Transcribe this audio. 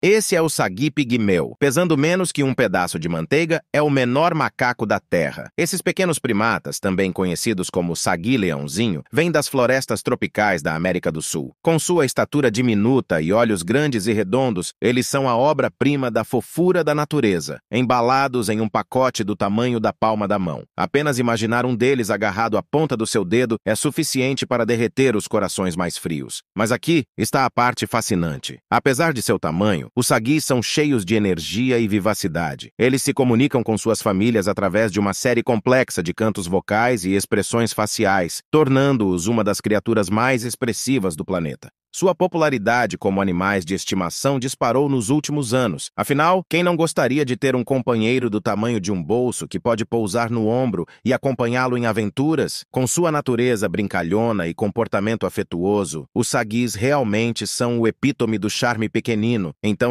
Esse é o saguipe Pigmeu. Pesando menos que um pedaço de manteiga, é o menor macaco da Terra. Esses pequenos primatas, também conhecidos como sagui-leãozinho, vêm das florestas tropicais da América do Sul. Com sua estatura diminuta e olhos grandes e redondos, eles são a obra-prima da fofura da natureza, embalados em um pacote do tamanho da palma da mão. Apenas imaginar um deles agarrado à ponta do seu dedo é suficiente para derreter os corações mais frios. Mas aqui está a parte fascinante. Apesar de seu tamanho, os saguis são cheios de energia e vivacidade. Eles se comunicam com suas famílias através de uma série complexa de cantos vocais e expressões faciais, tornando-os uma das criaturas mais expressivas do planeta. Sua popularidade como animais de estimação disparou nos últimos anos. Afinal, quem não gostaria de ter um companheiro do tamanho de um bolso que pode pousar no ombro e acompanhá-lo em aventuras? Com sua natureza brincalhona e comportamento afetuoso, os saguis realmente são o epítome do charme pequenino. Então,